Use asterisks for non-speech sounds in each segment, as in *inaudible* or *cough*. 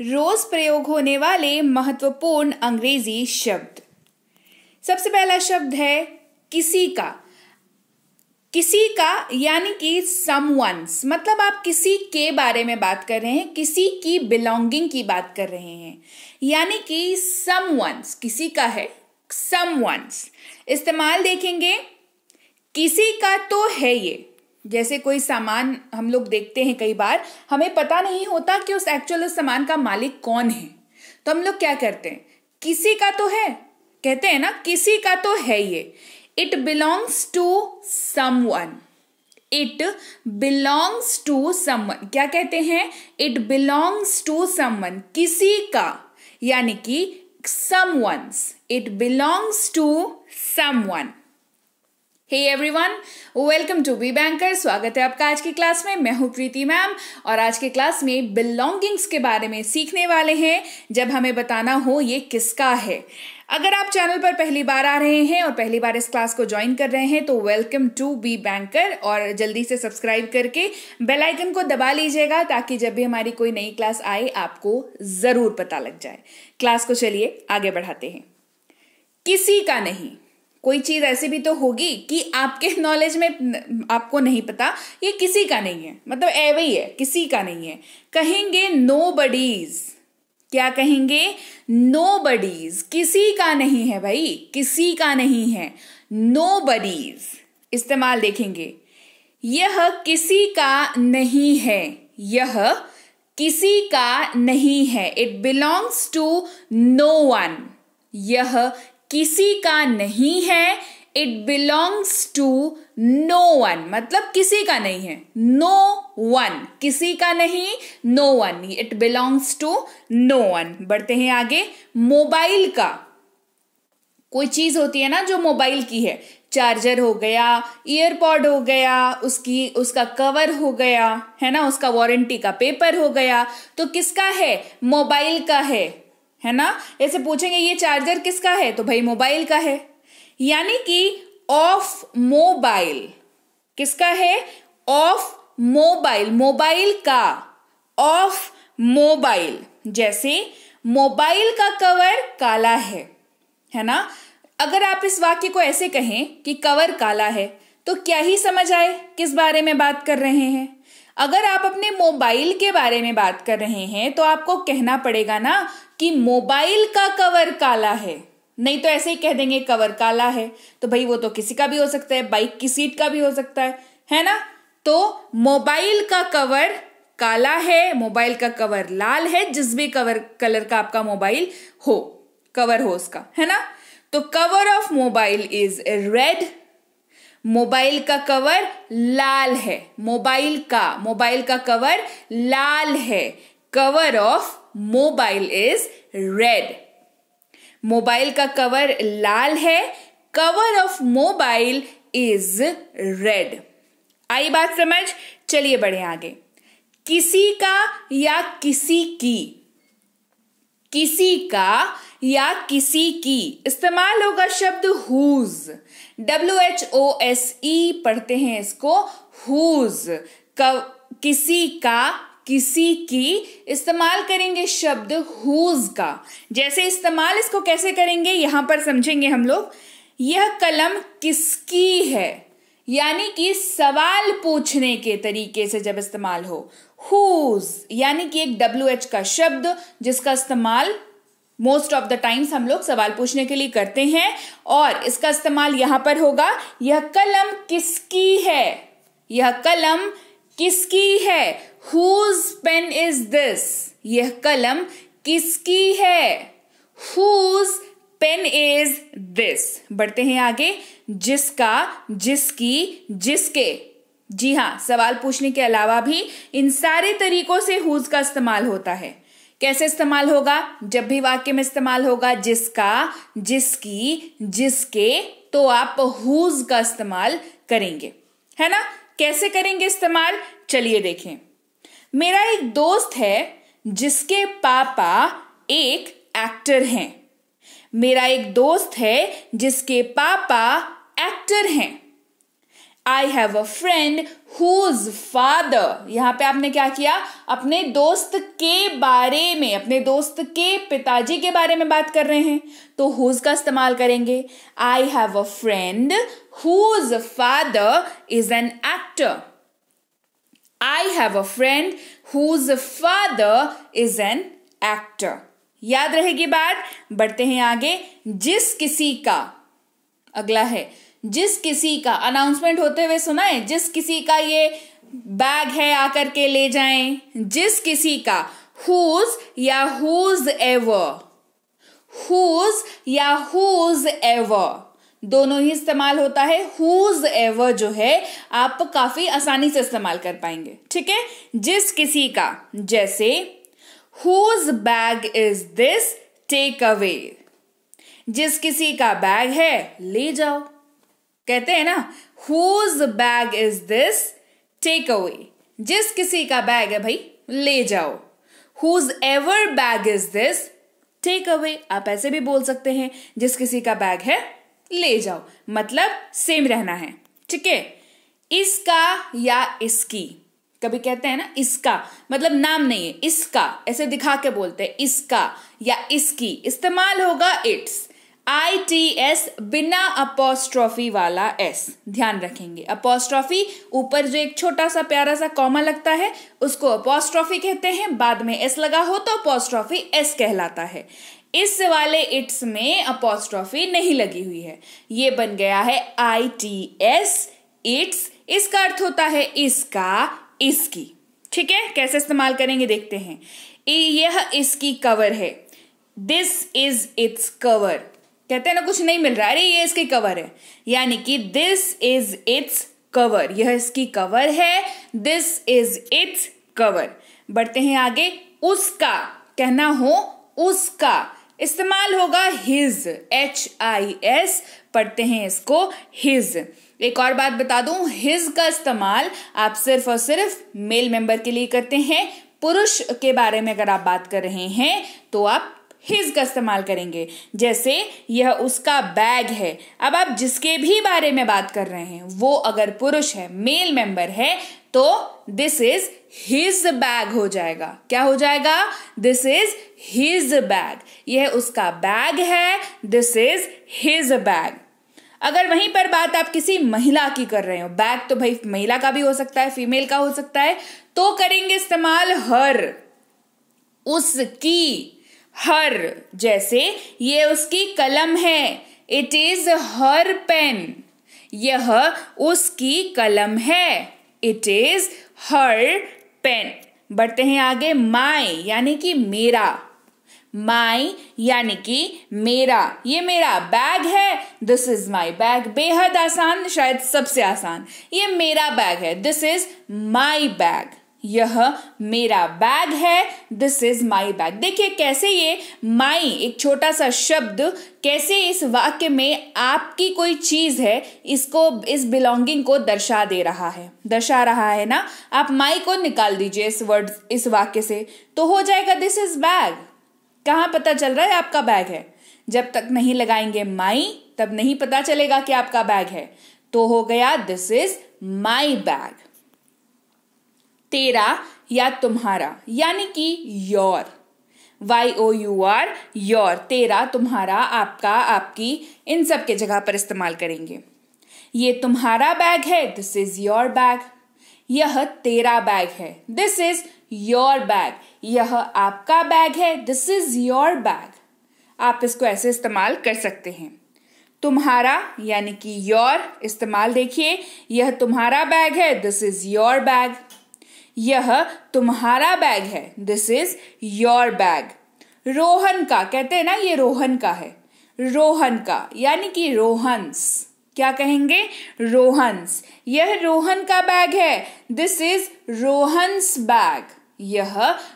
रोज प्रयोग होने वाले महत्वपूर्ण अंग्रेजी शब्द सबसे पहला शब्द है किसी का किसी का यानी कि समवंस मतलब आप किसी के बारे में बात कर रहे हैं किसी की बिलोंगिंग की बात कर रहे हैं यानी कि समवंस किसी का है समवंस इस्तेमाल देखेंगे किसी का तो है ये जैसे कोई सामान हम लोग देखते हैं कई बार हमें पता नहीं होता कि उस एक्चुअल उस सामान का मालिक कौन है तो हम लोग क्या करते हैं किसी का तो है कहते हैं ना किसी का तो है ये it belongs to someone it belongs to some क्या कहते हैं इट बिलोंग्स टू समवन किसी का यानी कि someone's it belongs to someone hey everyone welcome to be banker स्वागत है आपका आज की क्लास में मैं हूँ प्रीति मैम और आज के क्लास में बिलोंगिंग्स के बारे में सीखने वाले हैं जब हमें बताना हो ये किसका है अगर आप चैनल पर पहली बार आ रहे हैं और पहली बार इस क्लास को ज्वाइन कर रहे हैं तो वेलकम टू बी बैंकर और जल्दी से सब्सक्राइब करके बेल आइकन को दबा लीजिएगा ताकि जब भी हमारी कोई नई क्लास आए आपको ज़रूर पता लग जाए क्लास को चलिए आगे बढ़ाते हैं किसी का नहीं कोई चीज़ ऐसी भी तो होगी कि आपके नॉलेज *laughs* में आपको नहीं पता ये किसी का नहीं है मतलब एवे ही है किसी का नहीं है कहेंगे नो बडीज क्या कहेंगे नो बडीज किसी का नहीं है भाई किसी का नहीं है नो बडीज इस्तेमाल देखेंगे यह किसी का नहीं है यह किसी का नहीं है it belongs to no one यह किसी का नहीं है it belongs to no one मतलब किसी का नहीं है नो no वन किसी का नहीं no one it belongs to no one बढ़ते हैं आगे मोबाइल का कोई चीज होती है ना जो मोबाइल की है चार्जर हो गया ईयरपॉड हो गया उसकी उसका कवर हो गया है ना उसका वारंटी का पेपर हो गया तो किसका है मोबाइल का है है ना ऐसे पूछेंगे ये चार्जर किसका है तो भाई मोबाइल का है यानी कि ऑफ मोबाइल किसका है ऑफ मोबाइल मोबाइल का ऑफ मोबाइल जैसे मोबाइल का कवर काला है है ना अगर आप इस वाक्य को ऐसे कहें कि कवर काला है तो क्या ही समझ आए किस बारे में बात कर रहे हैं अगर आप अपने मोबाइल के बारे में बात कर रहे हैं तो आपको कहना पड़ेगा ना कि मोबाइल का कवर काला है नहीं तो ऐसे ही कह देंगे कवर काला है तो भाई वो तो किसी का भी हो सकता है बाइक की सीट का भी हो सकता है है ना तो मोबाइल का कवर काला है मोबाइल का कवर लाल है जिस भी कवर कलर का आपका मोबाइल हो कवर हो उसका है ना तो cover of mobile is red mobile का कवर लाल है मोबाइल का मोबाइल का कवर लाल है cover of mobile is red mobile का कवर लाल है cover of mobile is red आई बात समझ चलिए बढ़े आगे किसी का या किसी की किसी का या किसी की इस्तेमाल होगा शब्द whose W H O S E पढ़ते हैं इसको हुज किसी का किसी की इस्तेमाल करेंगे शब्द हुज का जैसे इस्तेमाल इसको कैसे करेंगे यहां पर समझेंगे हम लोग यह कलम किसकी है यानी कि सवाल पूछने के तरीके से जब इस्तेमाल हो हुज यानी कि एक डब्ल्यू एच का शब्द जिसका इस्तेमाल मोस्ट ऑफ द टाइम्स हम लोग सवाल पूछने के लिए करते हैं और इसका इस्तेमाल यहां पर होगा यह कलम किसकी है यह कलम किसकी है हुज पेन इज दिस यह कलम किसकी है हुज पेन इज दिस बढ़ते हैं आगे जिसका जिसकी जिसके जी हाँ सवाल पूछने के अलावा भी इन सारे तरीकों से हुज का इस्तेमाल होता है कैसे इस्तेमाल होगा जब भी वाक्य में इस्तेमाल होगा जिसका जिसकी जिसके तो आप हुज का इस्तेमाल करेंगे है ना कैसे करेंगे इस्तेमाल चलिए देखें मेरा एक दोस्त है जिसके पापा एक एक्टर हैं मेरा एक दोस्त है जिसके पापा एक्टर हैं I have a friend whose father यहाँ पे आपने क्या किया अपने दोस्त के बारे में अपने दोस्त के पिताजी के बारे में बात कर रहे हैं तो हुज का इस्तेमाल करेंगे I have a friend whose father is an actor I have a friend whose father is an actor याद रहेगी बात बढ़ते हैं आगे जिस किसी का अगला है जिस किसी का अनाउंसमेंट होते हुए सुना है जिस किसी का ये बैग है आकर के ले जाएं जिस किसी का हुज या हुज एवर हुज या हुज एवर दोनों ही इस्तेमाल होता है हुज एवर जो है आप काफी आसानी से इस्तेमाल कर पाएंगे ठीक है जिस किसी का जैसे whose bag is this take away जिस किसी का बैग है ले जाओ कहते हैं ना whose bag is this take away जिस किसी का बैग है भाई ले जाओ whose ever bag is this take away आप ऐसे भी बोल सकते हैं जिस किसी का बैग है ले जाओ मतलब सेम रहना है ठीक है इसका या इसकी कभी कहते हैं ना इसका मतलब नाम नहीं है इसका ऐसे दिखा के बोलते हैं इसका या इसकी इस्तेमाल होगा इट्स आई टी एस बिना अपोस्ट्रॉफी वाला एस ध्यान रखेंगे अपोस्ट्रॉफी ऊपर जो एक छोटा सा प्यारा सा कॉमा लगता है उसको अपोस्ट्रॉफी कहते हैं बाद में एस लगा हो तो अपोस्ट्रॉफी एस कहलाता है इस वाले इट्स में अपोस्ट्रॉफी नहीं लगी हुई है ये बन गया है आई टी एस इट्स इसका अर्थ होता है इसका इसकी ठीक है कैसे इस्तेमाल करेंगे देखते हैं यह इसकी कवर है दिस इज इट्स कवर कहते हैं ना कुछ नहीं मिल रहा अरे ये इसकी कवर है यानी कि दिस इज इट्स कवर यह इसकी कवर है दिस इज इट्स कवर बढ़ते हैं आगे उसका कहना हो उसका इस्तेमाल होगा हिज एच आई एस पढ़ते हैं इसको हिज एक और बात बता दूं हिज का इस्तेमाल आप सिर्फ और सिर्फ मेल मेंबर के लिए करते हैं पुरुष के बारे में अगर आप बात कर रहे हैं तो आप हिज का इस्तेमाल करेंगे जैसे यह उसका बैग है अब आप जिसके भी बारे में बात कर रहे हैं वो अगर पुरुष है मेल मेंबर है तो दिस इज हिज बैग हो जाएगा क्या हो जाएगा दिस इज हिज बैग यह उसका बैग है दिस इज हिज बैग अगर वहीं पर बात आप किसी महिला की कर रहे हो बैग तो भाई महिला का भी हो सकता है फीमेल का हो सकता है तो करेंगे इस्तेमाल हर उसकी हर जैसे ये उसकी कलम है इट इज हर पेन यह उसकी कलम है इट इज हर पेन बढ़ते हैं आगे माई यानी कि मेरा माई यानी कि मेरा ये मेरा बैग है दिस इज माई बैग बेहद आसान शायद सबसे आसान ये मेरा बैग है दिस इज माई बैग यह मेरा बैग है दिस इज माई बैग देखिए कैसे ये माई एक छोटा सा शब्द कैसे इस वाक्य में आपकी कोई चीज़ है इसको इस बिलोंगिंग को दर्शा दे रहा है दर्शा रहा है ना आप माई को निकाल दीजिए इस वर्ड इस वाक्य से तो हो जाएगा दिस इज बैग कहाँ पता चल रहा है आपका बैग है जब तक नहीं लगाएंगे माई तब नहीं पता चलेगा कि आपका बैग है तो हो गया दिस इज माई बैग तेरा या तुम्हारा यानी कि your Y O U R your तेरा तुम्हारा आपका आपकी इन सब के जगह पर इस्तेमाल करेंगे ये तुम्हारा बैग है दिस इज योर बैग यह तेरा बैग है दिस इज योर बैग यह आपका बैग है दिस इज योर बैग आप इसको ऐसे इस्तेमाल कर सकते हैं तुम्हारा यानी कि योर इस्तेमाल देखिए यह तुम्हारा बैग है दिस इज योर बैग यह तुम्हारा बैग है this is your bag Rohan का कहते हैं ना ये रोहन का है रोहन का यानी कि रोहंस क्या कहेंगे रोहंस यह रोहन का बैग है दिस इज रोहंस बैग यह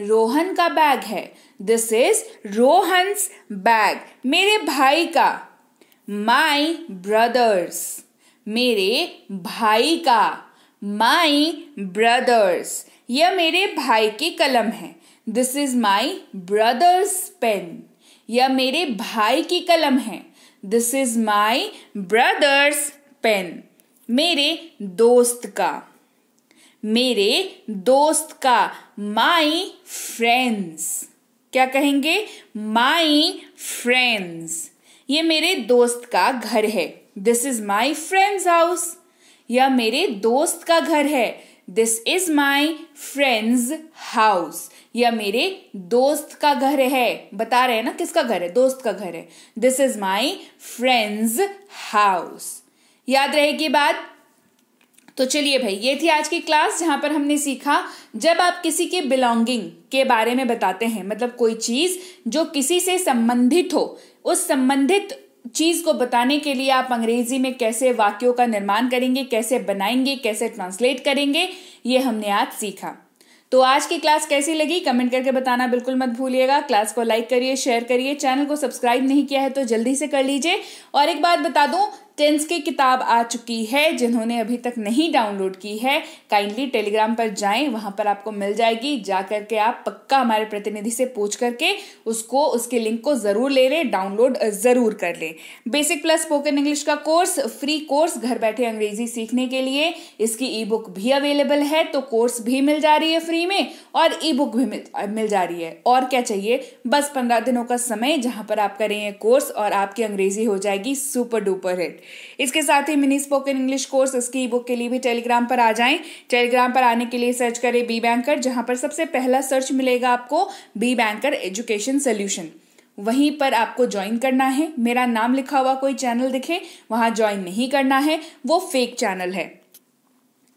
रोहन का बैग है दिस इज रोहन बैग मेरे भाई का माई ब्रदर्स मेरे भाई का माई ब्रदर्स यह मेरे भाई की कलम है this is my brother's pen यह मेरे भाई की कलम है this is my brother's pen मेरे दोस्त का मेरे दोस्त का माई फ्रेंड्स क्या कहेंगे माई फ्रेंड्स ये मेरे दोस्त का घर है this is my friend's house या मेरे दोस्त का घर है this is my friend's house या मेरे दोस्त का घर है बता रहे हैं ना किसका घर है दोस्त का घर है this is my friend's house याद रहेगी बात तो चलिए भाई ये थी आज की क्लास जहाँ पर हमने सीखा जब आप किसी के बिलोंगिंग के बारे में बताते हैं मतलब कोई चीज़ जो किसी से संबंधित हो उस संबंधित चीज़ को बताने के लिए आप अंग्रेजी में कैसे वाक्यों का निर्माण करेंगे कैसे बनाएंगे कैसे ट्रांसलेट करेंगे ये हमने आज सीखा तो आज की क्लास कैसी लगी कमेंट करके बताना बिल्कुल मत भूलिएगा क्लास को लाइक करिए शेयर करिए चैनल को सब्सक्राइब नहीं किया है तो जल्दी से कर लीजिए और एक बात बता दूं टेंस की किताब आ चुकी है जिन्होंने अभी तक नहीं डाउनलोड की है काइंडली टेलीग्राम पर जाएं वहाँ पर आपको मिल जाएगी जा करके आप पक्का हमारे प्रतिनिधि से पूछ करके उसको उसके लिंक को ज़रूर ले लें डाउनलोड ज़रूर कर लें बेसिक प्लस स्पोकन इंग्लिश का कोर्स फ्री कोर्स घर बैठे अंग्रेजी सीखने के लिए इसकी ई बुक भी अवेलेबल है तो कोर्स भी मिल जा रही है फ्री में और ई बुक भी मिल जा रही है और क्या चाहिए बस पंद्रह दिनों का समय जहाँ पर आप करें कोर्स और आपकी अंग्रेजी हो जाएगी सुपर डुपर हिट इसके साथ ही मिनी स्पोकन इंग्लिश कोर्स इसकी ई बुक के लिए भी टेलीग्राम पर आ जाएं टेलीग्राम पर आने के लिए सर्च करें बी बैंकर जहां पर सबसे पहला सर्च मिलेगा आपको बी बैंकर एजुकेशन सोल्यूशन वहीं पर आपको ज्वाइन करना है मेरा नाम लिखा हुआ कोई चैनल दिखे वहां ज्वाइन नहीं करना है वो फेक चैनल है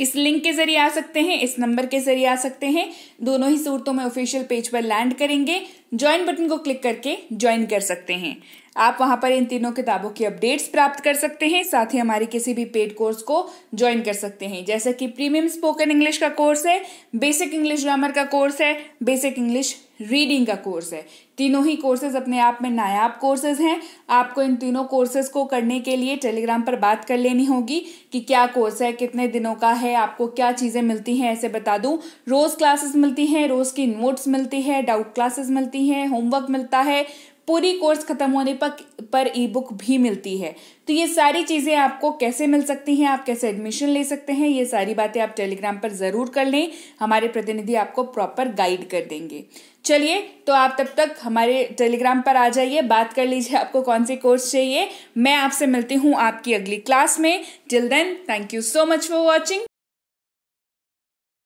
इस लिंक के जरिए आ सकते हैं इस नंबर के जरिए आ सकते हैं दोनों ही सूरतों में ऑफिशियल पेज पर लैंड करेंगे ज्वाइन बटन को क्लिक करके ज्वाइन कर सकते हैं आप वहां पर इन तीनों किताबों की अपडेट्स प्राप्त कर सकते हैं साथ ही हमारे किसी भी पेड कोर्स को ज्वाइन कर सकते हैं जैसे कि प्रीमियम स्पोकन इंग्लिश का कोर्स है बेसिक इंग्लिश ग्रामर का कोर्स है बेसिक इंग्लिश रीडिंग का कोर्स है तीनों ही कोर्सेज अपने आप में नायाब कोर्सेज हैं आपको इन तीनों कोर्सेज को करने के लिए टेलीग्राम पर बात कर लेनी होगी कि क्या कोर्स है कितने दिनों का है आपको क्या चीज़ें मिलती हैं ऐसे बता दूं रोज़ क्लासेस मिलती हैं रोज़ की नोट्स मिलती है डाउट क्लासेस मिलती मिलती हैं होमवर्क मिलता है पूरी कोर्स खत्म होने पर पर ई बुक भी मिलती है तो ये सारी चीज़ें आपको कैसे मिल सकती हैं आप कैसे एडमिशन ले सकते हैं ये सारी बातें आप टेलीग्राम पर ज़रूर कर लें हमारे प्रतिनिधि आपको प्रॉपर गाइड कर देंगे चलिए तो आप तब तक हमारे टेलीग्राम पर आ जाइए बात कर लीजिए आपको कौन सी कोर्स चाहिए मैं आपसे मिलती हूँ आपकी अगली क्लास में till then thank you so much for watching